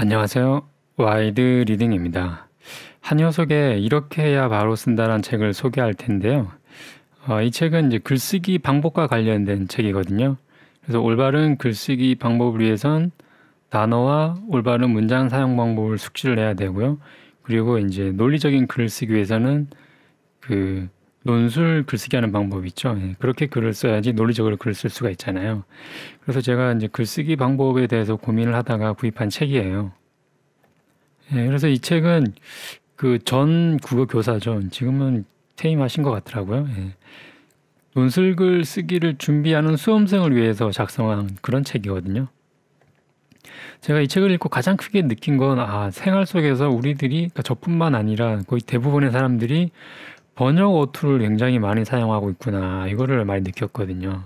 안녕하세요. 와이드 리딩입니다. 한 녀석에 이렇게 해야 바로 쓴다란 책을 소개할 텐데요. 어, 이 책은 이제 글쓰기 방법과 관련된 책이거든요. 그래서 올바른 글쓰기 방법을 위해선 단어와 올바른 문장 사용 방법을 숙지를 해야 되고요. 그리고 이제 논리적인 글쓰기 위해서는 그 논술 글쓰기 하는 방법 있죠. 예, 그렇게 글을 써야지 논리적으로 글을 쓸 수가 있잖아요. 그래서 제가 이제 글쓰기 방법에 대해서 고민을 하다가 구입한 책이에요. 예, 그래서 이 책은 그 전 국어 교사죠. 지금은 퇴임하신 것 같더라고요. 예. 논술글 쓰기를 준비하는 수험생을 위해서 작성한 그런 책이거든요. 제가 이 책을 읽고 가장 크게 느낀 건 아, 생활 속에서 우리들이 그러니까 저뿐만 아니라 거의 대부분의 사람들이 번역 어투를 굉장히 많이 사용하고 있구나 이거를 많이 느꼈거든요.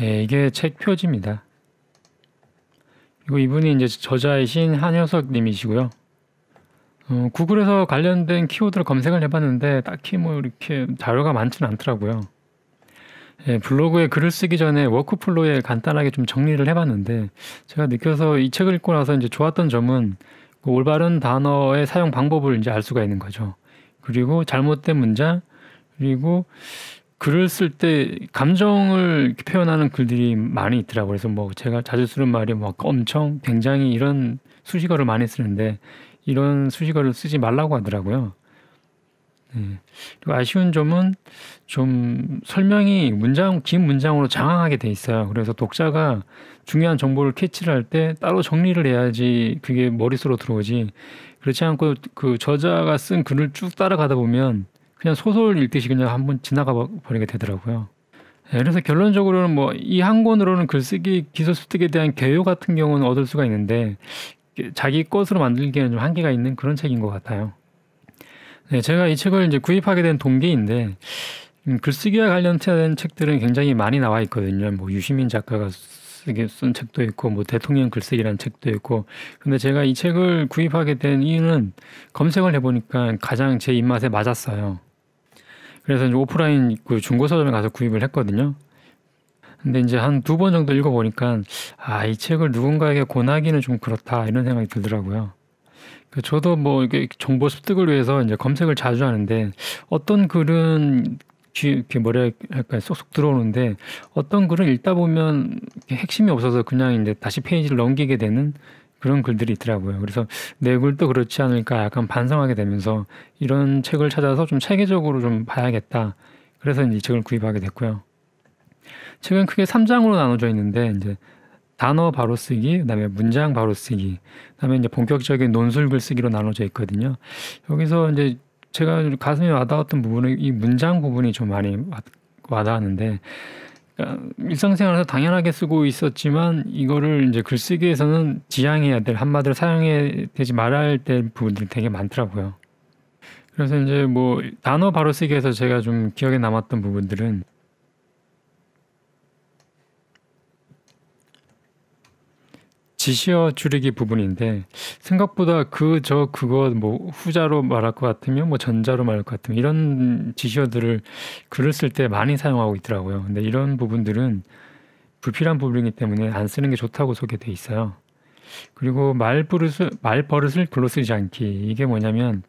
예, 이게 책 표지입니다. 이거 이분이 이제 저자이신 한효석님이시고요. 어, 구글에서 관련된 키워드를 검색을 해봤는데 딱히 뭐 이렇게 자료가 많지는 않더라고요. 예, 블로그에 글을 쓰기 전에 워크플로에 간단하게 좀 정리를 해봤는데 제가 느껴서 이 책을 읽고 나서 이제 좋았던 점은 그 올바른 단어의 사용 방법을 이제 알 수가 있는 거죠. 그리고 잘못된 문장 그리고 글을 쓸 때 감정을 표현하는 글들이 많이 있더라고요. 그래서 뭐 제가 자주 쓰는 말이 뭐 엄청, 굉장히 이런 수식어를 많이 쓰는데 이런 수식어를 쓰지 말라고 하더라고요. 네. 그리고 아쉬운 점은 좀 설명이 문장 긴 문장으로 장황하게 돼 있어요. 그래서 독자가 중요한 정보를 캐치를 할 때 따로 정리를 해야지 그게 머릿속으로 들어오지. 그렇지 않고 그 저자가 쓴 글을 쭉 따라가다 보면 그냥 소설 읽듯이 그냥 한번 지나가 버리게 되더라고요. 네, 그래서 결론적으로는 뭐 이 한 권으로는 글쓰기 기술 습득에 대한 개요 같은 경우는 얻을 수가 있는데 자기 것으로 만들기에는 좀 한계가 있는 그런 책인 것 같아요. 네, 제가 이 책을 이제 구입하게 된 동기인데 음, 글쓰기와 관련된 책들은 굉장히 많이 나와 있거든요. 뭐 유시민 작가가 쓰게 쓴 책도 있고 뭐 대통령 글쓰기라는 책도 있고 근데 제가 이 책을 구입하게 된 이유는 검색을 해보니까 가장 제 입맛에 맞았어요. 그래서 이제 오프라인 그 중고 서점에 가서 구입을 했거든요. 근데 이제 한 두 번 정도 읽어보니까 아이 책을 누군가에게 권하기는 좀 그렇다 이런 생각이 들더라고요. 그 저도 뭐 이게 정보 습득을 위해서 이제 검색을 자주 하는데 어떤 글은 귀이렇 머리에 약간 쏙쏙 들어오는데 어떤 글은 읽다 보면 핵심이 없어서 그냥 이제 다시 페이지를 넘기게 되는 그런 글들이 있더라고요. 그래서 내 글도 그렇지 않을까 약간 반성하게 되면서 이런 책을 찾아서 좀 체계적으로 좀 봐야겠다. 그래서 이제 이 책을 구입하게 됐고요. 책은 크게 3장으로 나눠져 있는데 이제 단어 바로 쓰기, 그다음에 문장 바로 쓰기, 그다음에 이제 본격적인 논술 글쓰기로 나눠져 있거든요. 여기서 이제 제가 가슴에 와닿았던 부분은 이 문장 부분이 좀 많이 와닿았는데 그니까 일상생활에서 당연하게 쓰고 있었지만 이거를 이제 글쓰기에서는 지양해야 될한마디로 사용해야 되지 말아야 될 부분들이 되게 많더라고요. 그래서 이제 뭐 단어 바로 쓰기에서 제가 좀 기억에 남았던 부분들은 지시어 줄이기 부분인데 생각보다 그 저 그거 뭐 후자로 말할 것 같으면 뭐 전자로 말할 것 같으면 이런 지시어들을 글을 쓸 때 많이 사용하고 있더라고요. 근데 이런 부분들은 불필요한 부분이기 때문에 안 쓰는 게 좋다고 소개돼 있어요. 그리고 말버릇을 말버릇을 글로 쓰지 않기 이게 뭐냐면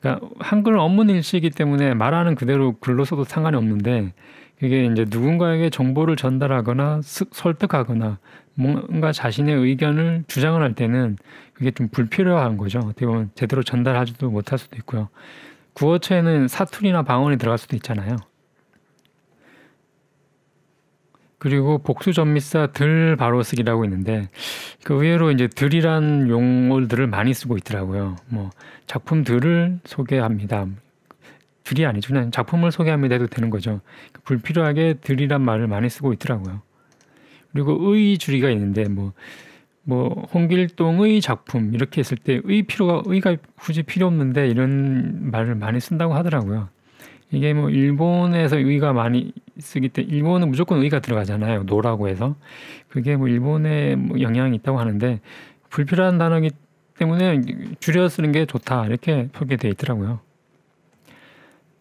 그러니까 한글 은문 일시이기 때문에 말하는 그대로 글로 써도 상관이 없는데 그게 이제 누군가에게 정보를 전달하거나 스, 설득하거나 뭔가 자신의 의견을 주장을 할 때는 그게 좀 불필요한 거죠. 어떻게 보면 제대로 전달하지도 못할 수도 있고요. 구어체에는 사투리나 방언이 들어갈 수도 있잖아요. 그리고 복수전미사 들 바로 쓰기라고 있는데 그 의외로 이제 들이란 용어들을 많이 쓰고 있더라고요. 뭐 작품들을 소개합니다. 들이 아니죠. 그냥 작품을 소개하면다 해도 되는 거죠. 그러니까 불필요하게 들이란 말을 많이 쓰고 있더라고요. 그리고 의 줄이가 있는데 뭐, 뭐 홍길동의 작품 이렇게 했을 때 의 필요가 의가 굳이 필요 없는데 이런 말을 많이 쓴다고 하더라고요. 이게 뭐 일본에서 의가 많이 쓰기 때문에 일본은 무조건 의가 들어가잖아요. 노라고 해서 그게 뭐 일본에 뭐 영향이 있다고 하는데 불필요한 단어기 때문에 줄여 쓰는 게 좋다 이렇게 소개돼 있더라고요.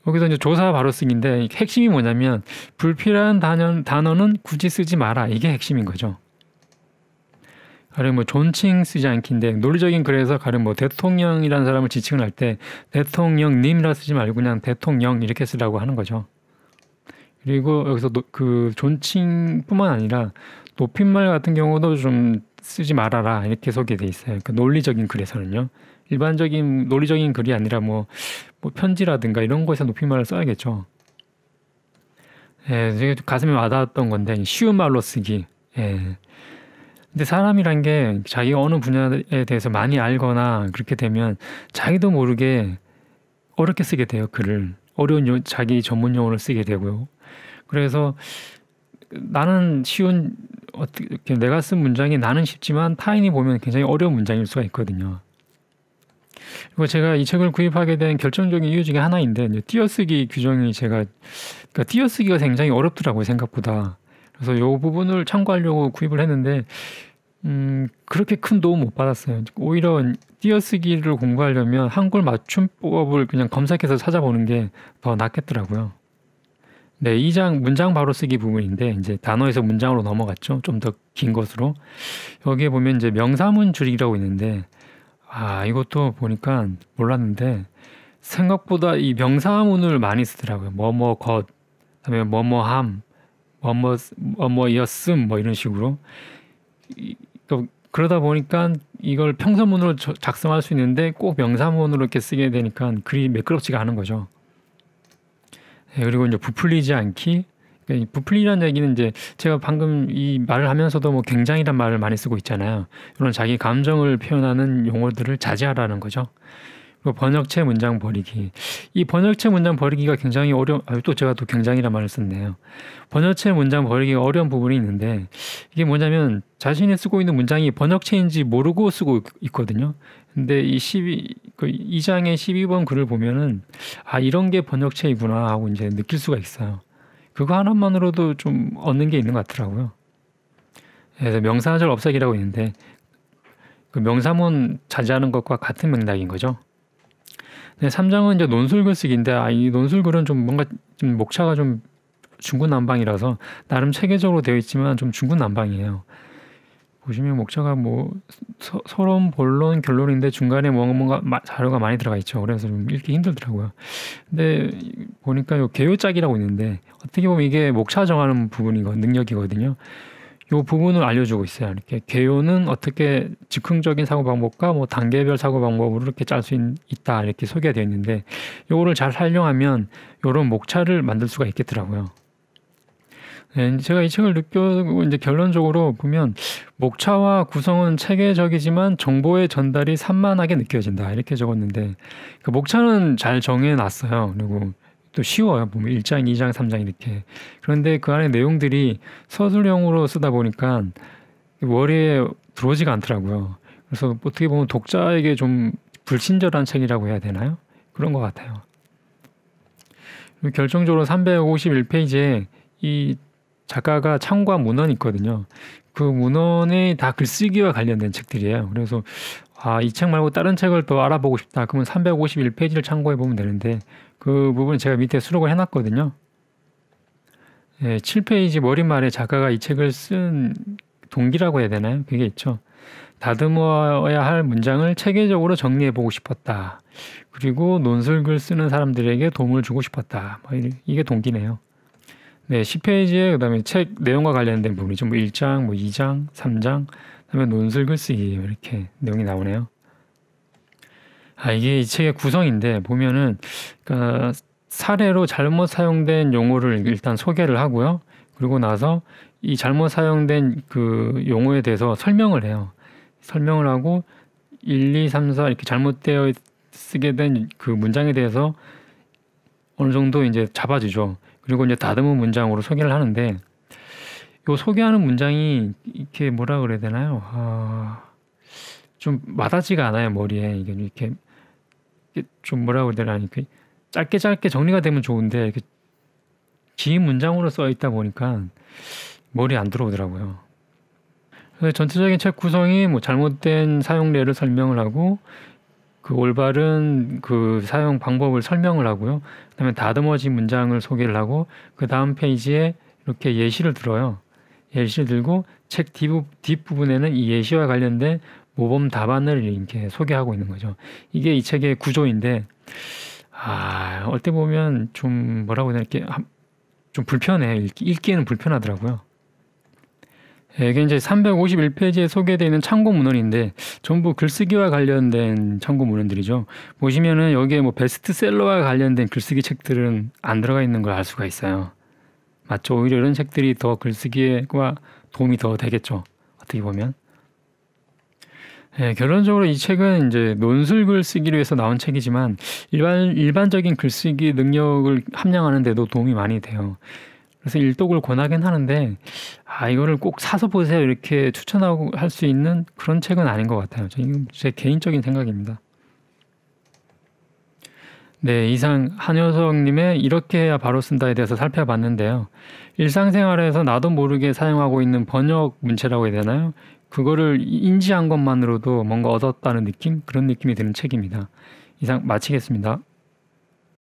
여기서 이제 조사 바로 쓰기인데 핵심이 뭐냐면 불필요한 단어, 단어는 굳이 쓰지 마라 이게 핵심인 거죠. 가령 뭐 존칭 쓰지 않기인데 논리적인 글에서 가령 뭐 대통령이라는 사람을 지칭을 할 때 대통령님이라 쓰지 말고 그냥 대통령 이렇게 쓰라고 하는 거죠. 그리고 여기서 노, 그 존칭뿐만 아니라 높임말 같은 경우도 좀 쓰지 말아라 이렇게 소개돼 있어요. 그 논리적인 글에서는요. 일반적인 논리적인 글이 아니라 뭐뭐 편지라든가 이런 거에서 높임말을 써야겠죠. 예, 되게 가슴에 와닿았던 건데 쉬운 말로 쓰기. 예. 근데 사람이란 게 자기가 어느 분야에 대해서 많이 알거나 그렇게 되면 자기도 모르게 어렵게 쓰게 돼요 글을 어려운 요, 자기 전문 용어를 쓰게 되고요. 그래서 나는 쉬운 어떻게 내가 쓴 문장이 나는 쉽지만 타인이 보면 굉장히 어려운 문장일 수가 있거든요. 그리고 제가 이 책을 구입하게 된 결정적인 이유 중에 하나인데 띄어쓰기 규정이 제가 그러니까 띄어쓰기가 굉장히 어렵더라고요 생각보다. 그래서 요 부분을 참고하려고 구입을 했는데 음, 그렇게 큰 도움 못 받았어요. 오히려 띄어쓰기를 공부하려면 한글 맞춤법을 그냥 검색해서 찾아보는 게 더 낫겠더라고요. 네, 이 장 문장 바로 쓰기 부분인데 이제 단어에서 문장으로 넘어갔죠. 좀 더 긴 것으로. 여기에 보면 이제 명사문 줄이기라고 있는데 아, 이것도 보니까 몰랐는데 생각보다 이 명사문을 많이 쓰더라고요. 뭐뭐 것, 뭐, 그다음에 뭐뭐함, 뭐뭐 뭐뭐였음 뭐 이런 식으로. 이, 그, 그러다 보니까 이걸 평서문으로 저, 작성할 수 있는데 꼭 명사문으로 이렇게 쓰게 되니까 글이 매끄럽지가 않은 거죠. 네, 그리고 이제 부풀리지 않기, 그러니까 부풀리라는 얘기는 이제 제가 방금 이 말을 하면서도 뭐 굉장히란 말을 많이 쓰고 있잖아요. 이런 자기 감정을 표현하는 용어들을 자제하라는 거죠. 그리고 번역체 문장 버리기. 이 번역체 문장 버리기가 굉장히 어려. 아, 또 제가 또 굉장히란 말을 썼네요. 번역체 문장 버리기가 어려운 부분이 있는데 이게 뭐냐면 자신이 쓰고 있는 문장이 번역체인지 모르고 쓰고 있거든요. 근데 이 12, 그 2장의 12번 글을 보면은 아 이런 게 번역체이구나 하고 이제 느낄 수가 있어요. 그거 하나만으로도 좀 얻는 게 있는 것 같더라고요. 예, 그래서 명사절 없애기라고 있는데 그 명사문 자제하는 것과 같은 맥락인 거죠. 네, 3장은 이제 논술글 쓰기인데 아, 이 논술글은 좀 뭔가 좀 목차가 좀 중구난방이라서 나름 체계적으로 되어 있지만 좀 중구난방이에요. 보시면 목차가 뭐 서, 서론, 본론, 결론인데 중간에 뭔가 뭔가 마, 자료가 많이 들어가 있죠. 그래서 좀 읽기 힘들더라고요. 근데 보니까 요 개요짝이라고 있는데 어떻게 보면 이게 목차 정하는 부분이거 능력이거든요. 요 부분을 알려주고 있어요. 이렇게 개요는 어떻게 즉흥적인 사고 방법과 뭐 단계별 사고 방법으로 이렇게 짤 수 있다 이렇게 소개가 되어 있는데 요거를 잘 활용하면 요런 목차를 만들 수가 있겠더라고요. 네, 제가 이 책을 느껴고 이제 결론적으로 보면 목차와 구성은 체계적이지만 정보의 전달이 산만하게 느껴진다 이렇게 적었는데 그 목차는 잘 정해놨어요. 그리고 또 쉬워요. 보면 1장, 2장, 3장 이렇게. 그런데 그 안에 내용들이 서술형으로 쓰다 보니까 월에 들어오지가 않더라고요. 그래서 어떻게 보면 독자에게 좀 불친절한 책이라고 해야 되나요? 그런 것 같아요. 결정적으로 351페이지에 이 작가가 창과 문헌이 있거든요. 그 문헌이 다 글쓰기와 관련된 책들이에요. 그래서 아, 이 책 말고 다른 책을 더 알아보고 싶다. 그러면 351페이지를 참고해 보면 되는데 그 부분 제가 밑에 수록을 해놨거든요. 예, 7페이지 머리말에 작가가 이 책을 쓴 동기라고 해야 되나요? 그게 있죠. 다듬어야 할 문장을 체계적으로 정리해 보고 싶었다. 그리고 논술글 쓰는 사람들에게 도움을 주고 싶었다. 뭐 이게 동기네요. 네, 10페이지에 그다음에 책 내용과 관련된 부분이죠. 뭐 1장, 뭐 2장, 3장, 그다음에 논술글 쓰기 뭐 이렇게 내용이 나오네요. 아, 이게 이 책의 구성인데 보면은 그러니까 사례로 잘못 사용된 용어를 일단 소개를 하고요. 그리고 나서 이 잘못 사용된 그 용어에 대해서 설명을 해요. 설명을 하고 1, 2, 3, 4 이렇게 잘못되어 쓰게 된 그 문장에 대해서 어느 정도 이제 잡아주죠. 그리고 이제 다듬은 문장으로 소개를 하는데 요 소개하는 문장이 이렇게 뭐라 그래야 되나요? 아, 좀 와닿지가 않아요 머리에 이게 이렇게 좀 뭐라고 되라니까 짧게 짧게 정리가 되면 좋은데 이렇긴 문장으로 써 있다 보니까 머리 안 들어오더라고요. 그래서 전체적인 책 구성이 뭐 잘못된 사용례를 설명을 하고 그 올바른 그 사용 방법을 설명을 하고요. 그다음에 다듬어진 문장을 소개를 하고 그 다음 페이지에 이렇게 예시를 들어요. 예시를 들고 책 뒷부분에는 이 예시와 관련된 모범 답안을 이렇게 소개하고 있는 거죠. 이게 이 책의 구조인데 아, 어때 보면 좀 뭐라고 해야 될게 좀 불편해. 읽기, 에는 불편하더라고요. 예, 이게 이제 351페이지에 소개되어 있는 참고 문헌인데 전부 글쓰기와 관련된 참고 문헌들이죠. 보시면은 여기에 뭐 베스트셀러와 관련된 글쓰기 책들은 안 들어가 있는 걸 알 수가 있어요. 맞죠? 오히려 이런 책들이 더 글쓰기와 도움이 더 되겠죠. 어떻게 보면. 네, 결론적으로 이 책은 이제 논술 글쓰기로해서 나온 책이지만 일반 일반적인 글쓰기 능력을 함양하는 데도 도움이 많이 돼요. 그래서 일독을 권하긴 하는데 아 이거를 꼭 사서 보세요 이렇게 추천하고 할 수 있는 그런 책은 아닌 것 같아요. 제 개인적인 생각입니다. 네, 이상 한효성님의 이렇게 해야 바로 쓴다에 대해서 살펴봤는데요. 일상생활에서 나도 모르게 사용하고 있는 번역 문체라고 해야 되나요? 그거를 인지한 것만으로도 뭔가 얻었다는 느낌 그런 느낌이 드는 책입니다. 이상 마치겠습니다.